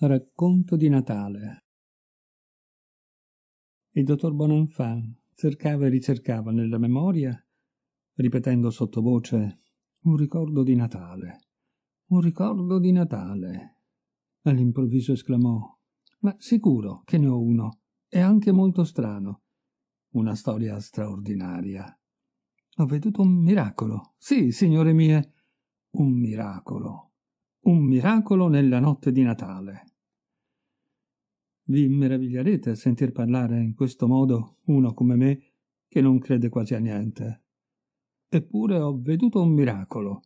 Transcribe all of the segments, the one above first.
Racconto di Natale Il dottor Bonanfan cercava e ricercava nella memoria, ripetendo sottovoce, un ricordo di Natale, un ricordo di Natale. All'improvviso esclamò, ma sicuro che ne ho uno, è anche molto strano. Una storia straordinaria. Ho veduto un miracolo, sì, signore mie, un miracolo. Un miracolo nella notte di Natale. Vi meraviglierete a sentir parlare in questo modo uno come me che non crede quasi a niente. Eppure ho veduto un miracolo.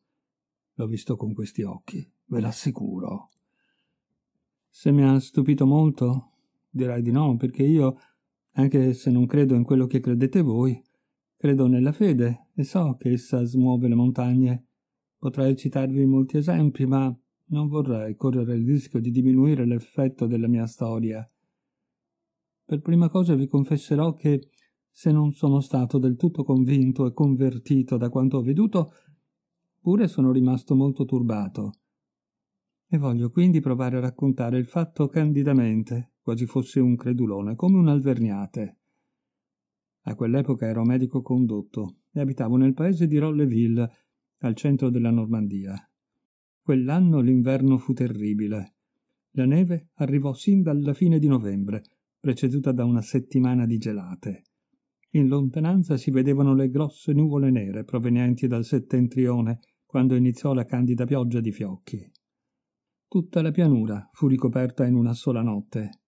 L'ho visto con questi occhi, ve l'assicuro. Se mi ha stupito molto, dirai di no, perché io, anche se non credo in quello che credete voi, credo nella fede e so che essa smuove le montagne. Potrei citarvi molti esempi, ma non vorrei correre il rischio di diminuire l'effetto della mia storia. Per prima cosa vi confesserò che, se non sono stato del tutto convinto e convertito da quanto ho veduto, pure sono rimasto molto turbato. E voglio quindi provare a raccontare il fatto candidamente, quasi fosse un credulone, come un alverniate. A quell'epoca ero medico condotto e abitavo nel paese di Rolleville, al centro della Normandia. Quell'anno l'inverno fu terribile. La neve arrivò sin dalla fine di novembre, preceduta da una settimana di gelate. In lontananza si vedevano le grosse nuvole nere provenienti dal settentrione quando iniziò la candida pioggia di fiocchi. Tutta la pianura fu ricoperta in una sola notte.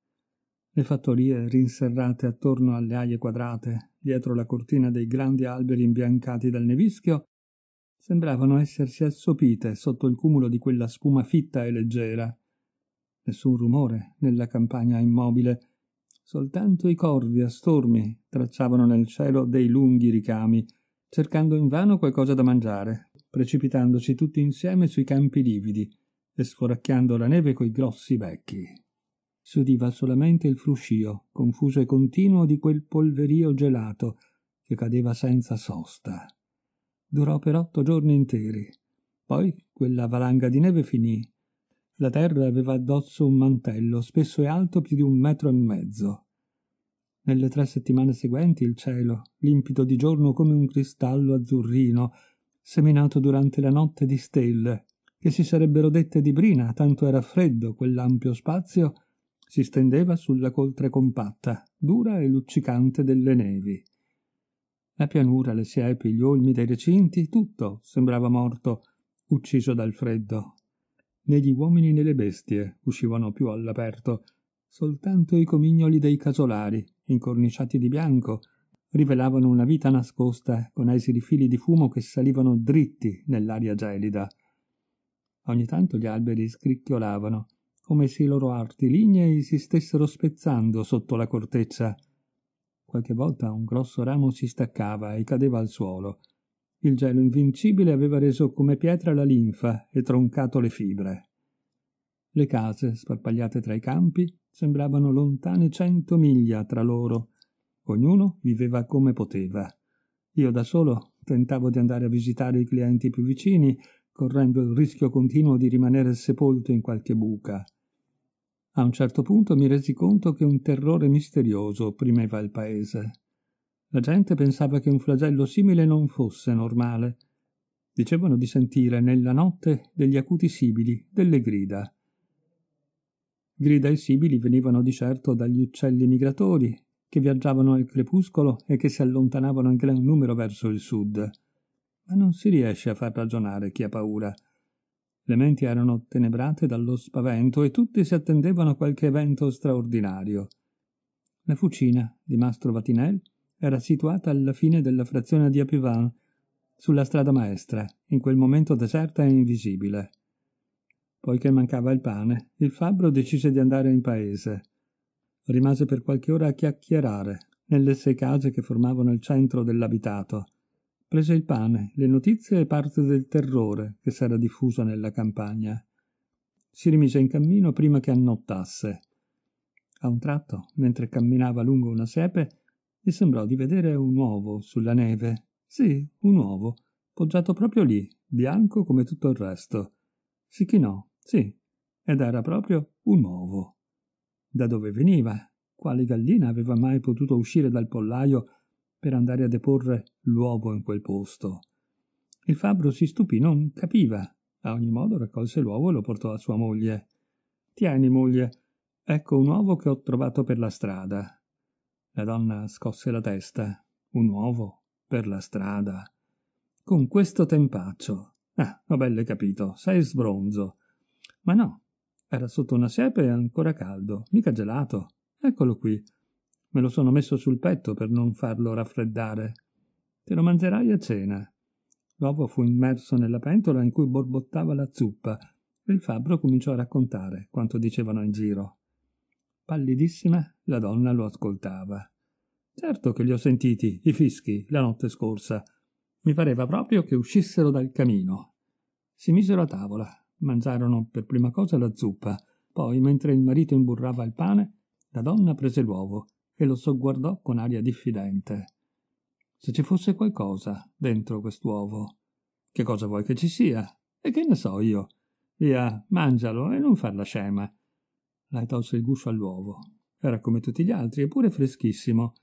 Le fattorie rinserrate attorno alle aie quadrate, dietro la cortina dei grandi alberi imbiancati dal nevischio, sembravano essersi assopite sotto il cumulo di quella spuma fitta e leggera. Nessun rumore nella campagna immobile, soltanto i corvi a stormi tracciavano nel cielo dei lunghi ricami, cercando invano qualcosa da mangiare, precipitandoci tutti insieme sui campi lividi e sforacchiando la neve coi grossi becchi. Si udiva solamente il fruscio, confuso e continuo, di quel polverio gelato che cadeva senza sosta durò per otto giorni interi. Poi quella valanga di neve finì. La terra aveva addosso un mantello, spesso e alto più di un metro e mezzo. Nelle tre settimane seguenti il cielo, limpido di giorno come un cristallo azzurrino, seminato durante la notte di stelle, che si sarebbero dette di brina, tanto era freddo quell'ampio spazio, si stendeva sulla coltre compatta, dura e luccicante delle nevi. La pianura, le siepi, gli olmi dei recinti, tutto sembrava morto, ucciso dal freddo. Né gli uomini né le bestie uscivano più all'aperto, soltanto i comignoli dei casolari, incorniciati di bianco, rivelavano una vita nascosta con esili fili di fumo che salivano dritti nell'aria gelida. Ogni tanto gli alberi scricchiolavano, come se i loro arti lignei si stessero spezzando sotto la corteccia. Qualche volta un grosso ramo si staccava e cadeva al suolo. Il gelo invincibile aveva reso come pietra la linfa e troncato le fibre. Le case, sparpagliate tra i campi, sembravano lontane cento miglia tra loro. Ognuno viveva come poteva. Io da solo tentavo di andare a visitare i clienti più vicini, correndo il rischio continuo di rimanere sepolto in qualche buca. A un certo punto mi resi conto che un terrore misterioso opprimeva il paese. La gente pensava che un flagello simile non fosse normale. Dicevano di sentire nella notte degli acuti sibili, delle grida. Grida e sibili venivano di certo dagli uccelli migratori, che viaggiavano al crepuscolo e che si allontanavano in gran numero verso il sud. Ma non si riesce a far ragionare chi ha paura, le menti erano tenebrate dallo spavento e tutti si attendevano a qualche evento straordinario. La fucina di Mastro Vatinel era situata alla fine della frazione di Apivan, sulla strada maestra, in quel momento deserta e invisibile. Poiché mancava il pane, il fabbro decise di andare in paese. Rimase per qualche ora a chiacchierare nelle sei case che formavano il centro dell'abitato, Prese il pane, le notizie e parte del terrore che s'era diffuso nella campagna. Si rimise in cammino prima che annottasse. A un tratto, mentre camminava lungo una siepe, gli sembrò di vedere un uovo sulla neve. Sì, un uovo, poggiato proprio lì, bianco come tutto il resto. Si chinò, sì, ed era proprio un uovo. Da dove veniva? Quale gallina aveva mai potuto uscire dal pollaio per andare a deporre l'uovo in quel posto. Il fabbro si stupì, non capiva. A ogni modo raccolse l'uovo e lo portò a sua moglie. Tieni, moglie, ecco un uovo che ho trovato per la strada. La donna scosse la testa. Un uovo per la strada. Con questo tempaccio. Ah, ho belle capito, sei sbronzo. Ma no, era sotto una siepe e ancora caldo, mica gelato. Eccolo qui. Me lo sono messo sul petto per non farlo raffreddare. Te lo mangerai a cena. L'uovo fu immerso nella pentola in cui borbottava la zuppa e il fabbro cominciò a raccontare quanto dicevano in giro. Pallidissima, la donna lo ascoltava. Certo che li ho sentiti, i fischi, la notte scorsa. Mi pareva proprio che uscissero dal camino. Si misero a tavola, mangiarono per prima cosa la zuppa, poi, mentre il marito imburrava il pane, la donna prese l'uovo e lo sogguardò con aria diffidente se ci fosse qualcosa dentro quest'uovo. Che cosa vuoi che ci sia? E che ne so io? Via, mangialo e non farla scema. Lei tolse il guscio all'uovo. Era come tutti gli altri, eppure freschissimo.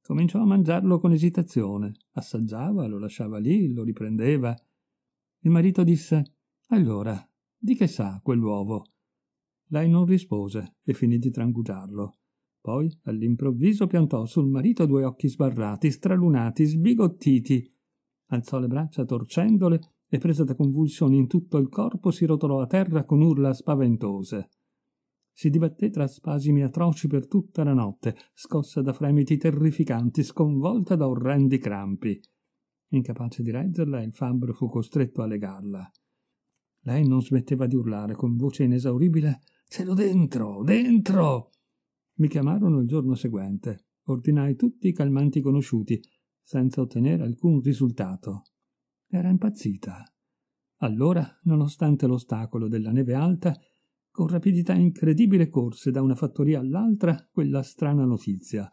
Cominciò a mangiarlo con esitazione. Assaggiava, lo lasciava lì, lo riprendeva. Il marito disse Allora, di che sa quell'uovo? Lei non rispose e finì di trangugiarlo. Poi, all'improvviso, piantò sul marito due occhi sbarrati, stralunati, sbigottiti. Alzò le braccia torcendole e, presa da convulsioni in tutto il corpo, si rotolò a terra con urla spaventose. Si dibatté tra spasimi atroci per tutta la notte, scossa da fremiti terrificanti, sconvolta da orrendi crampi. Incapace di reggerla, il fabbro fu costretto a legarla. Lei non smetteva di urlare con voce inesauribile: C'ero dentro, dentro! Mi chiamarono il giorno seguente. Ordinai tutti i calmanti conosciuti, senza ottenere alcun risultato. Era impazzita. Allora, nonostante l'ostacolo della neve alta, con rapidità incredibile corse da una fattoria all'altra quella strana notizia.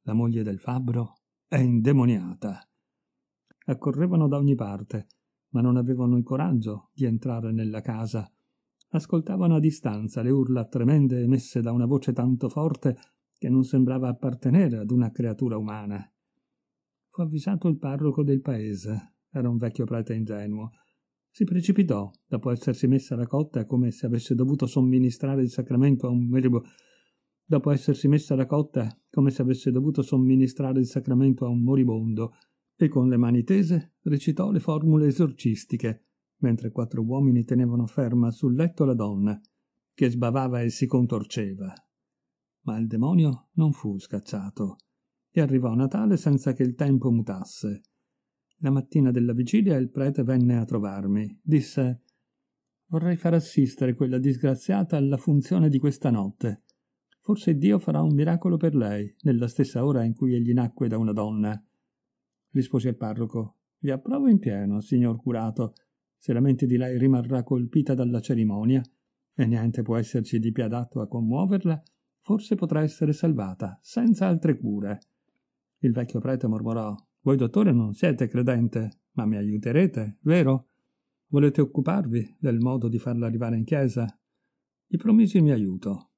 La moglie del fabbro è indemoniata. Accorrevano da ogni parte, ma non avevano il coraggio di entrare nella casa ascoltavano a distanza le urla tremende emesse da una voce tanto forte che non sembrava appartenere ad una creatura umana. Fu avvisato il parroco del paese, era un vecchio prete ingenuo. Si precipitò, dopo essersi messa la cotta come se avesse dovuto somministrare il sacramento a un moribondo, dopo essersi messa la cotta come se avesse dovuto somministrare il sacramento a un moribondo, e con le mani tese recitò le formule esorcistiche, mentre quattro uomini tenevano ferma sul letto la donna, che sbavava e si contorceva. Ma il demonio non fu scacciato, e arrivò a Natale senza che il tempo mutasse. La mattina della vigilia il prete venne a trovarmi. Disse Vorrei far assistere quella disgraziata alla funzione di questa notte. Forse Dio farà un miracolo per lei, nella stessa ora in cui egli nacque da una donna. Rispose il parroco. Vi approvo in pieno, signor curato, se la mente di lei rimarrà colpita dalla cerimonia, e niente può esserci di più adatto a commuoverla, forse potrà essere salvata, senza altre cure. Il vecchio prete mormorò Voi, dottore, non siete credente, ma mi aiuterete, vero? Volete occuparvi del modo di farla arrivare in chiesa? Gli promisi il mio aiuto.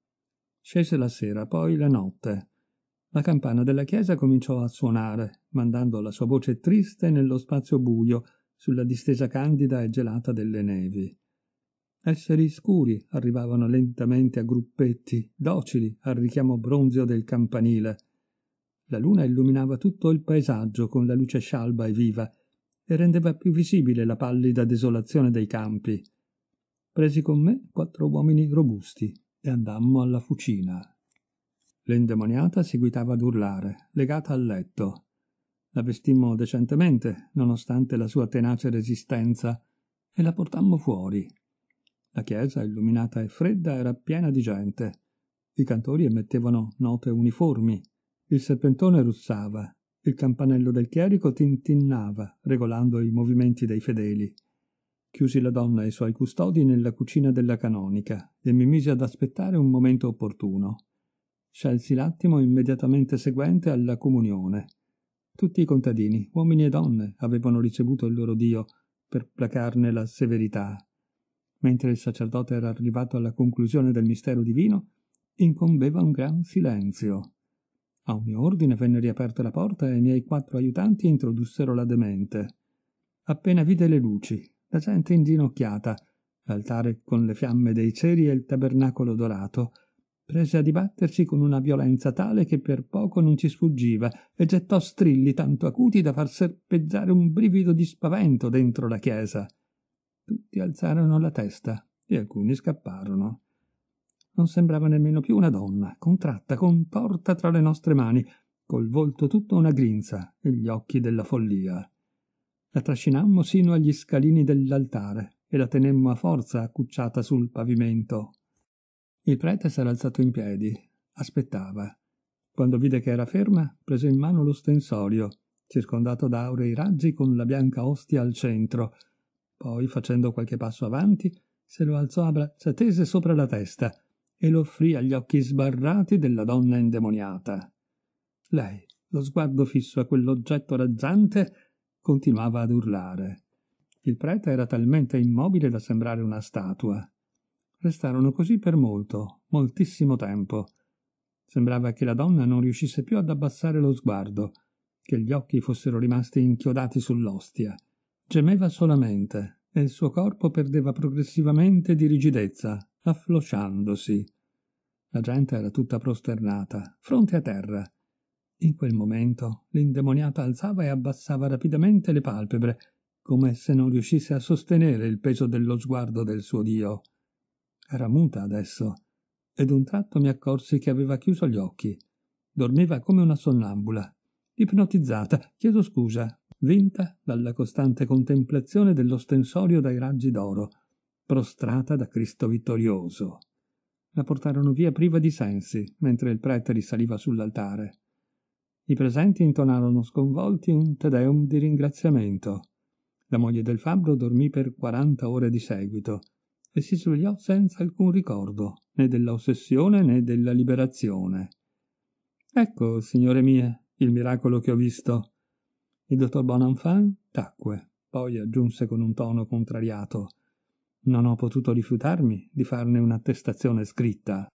Scese la sera, poi la notte. La campana della chiesa cominciò a suonare, mandando la sua voce triste nello spazio buio sulla distesa candida e gelata delle nevi. Esseri scuri arrivavano lentamente a gruppetti, docili al richiamo bronzeo del campanile. La luna illuminava tutto il paesaggio con la luce scialba e viva e rendeva più visibile la pallida desolazione dei campi. Presi con me quattro uomini robusti e andammo alla fucina. L'indemoniata seguitava ad urlare, legata al letto. La vestimmo decentemente, nonostante la sua tenace resistenza, e la portammo fuori. La chiesa, illuminata e fredda, era piena di gente. I cantori emettevano note uniformi. Il serpentone russava. Il campanello del chierico tintinnava, regolando i movimenti dei fedeli. Chiusi la donna e i suoi custodi nella cucina della canonica e mi misi ad aspettare un momento opportuno. Scelsi l'attimo immediatamente seguente alla comunione tutti i contadini, uomini e donne, avevano ricevuto il loro Dio per placarne la severità. Mentre il sacerdote era arrivato alla conclusione del mistero divino, incombeva un gran silenzio. A un mio ordine venne riaperta la porta e i miei quattro aiutanti introdussero la demente. Appena vide le luci, la gente inginocchiata, l'altare con le fiamme dei ceri e il tabernacolo dorato, prese a dibattersi con una violenza tale che per poco non ci sfuggiva e gettò strilli tanto acuti da far serpeggiare un brivido di spavento dentro la chiesa. Tutti alzarono la testa e alcuni scapparono. Non sembrava nemmeno più una donna, contratta, contorta tra le nostre mani, col volto tutto una grinza e gli occhi della follia. La trascinammo sino agli scalini dell'altare e la tenemmo a forza accucciata sul pavimento, il prete s'era alzato in piedi, aspettava. Quando vide che era ferma, prese in mano lo stensorio, circondato da aurei raggi con la bianca ostia al centro. Poi, facendo qualche passo avanti, se lo alzò a braccia tese sopra la testa e lo offrì agli occhi sbarrati della donna indemoniata. Lei, lo sguardo fisso a quell'oggetto raggiante, continuava ad urlare. Il prete era talmente immobile da sembrare una statua. Restarono così per molto, moltissimo tempo. Sembrava che la donna non riuscisse più ad abbassare lo sguardo, che gli occhi fossero rimasti inchiodati sull'ostia. Gemeva solamente e il suo corpo perdeva progressivamente di rigidezza, afflosciandosi. La gente era tutta prosternata, fronte a terra. In quel momento l'indemoniata alzava e abbassava rapidamente le palpebre, come se non riuscisse a sostenere il peso dello sguardo del suo dio. Era muta adesso, ed un tratto mi accorsi che aveva chiuso gli occhi. Dormiva come una sonnambula, ipnotizzata, chiedo scusa, vinta dalla costante contemplazione dell'ostensorio dai raggi d'oro, prostrata da Cristo vittorioso. La portarono via priva di sensi, mentre il prete risaliva sull'altare. I presenti intonarono sconvolti un tedeum di ringraziamento. La moglie del fabbro dormì per quaranta ore di seguito, e si svegliò senza alcun ricordo né della ossessione né della liberazione. Ecco, signore mie, il miracolo che ho visto. Il dottor Bonanfan tacque, poi aggiunse con un tono contrariato. Non ho potuto rifiutarmi di farne un'attestazione scritta.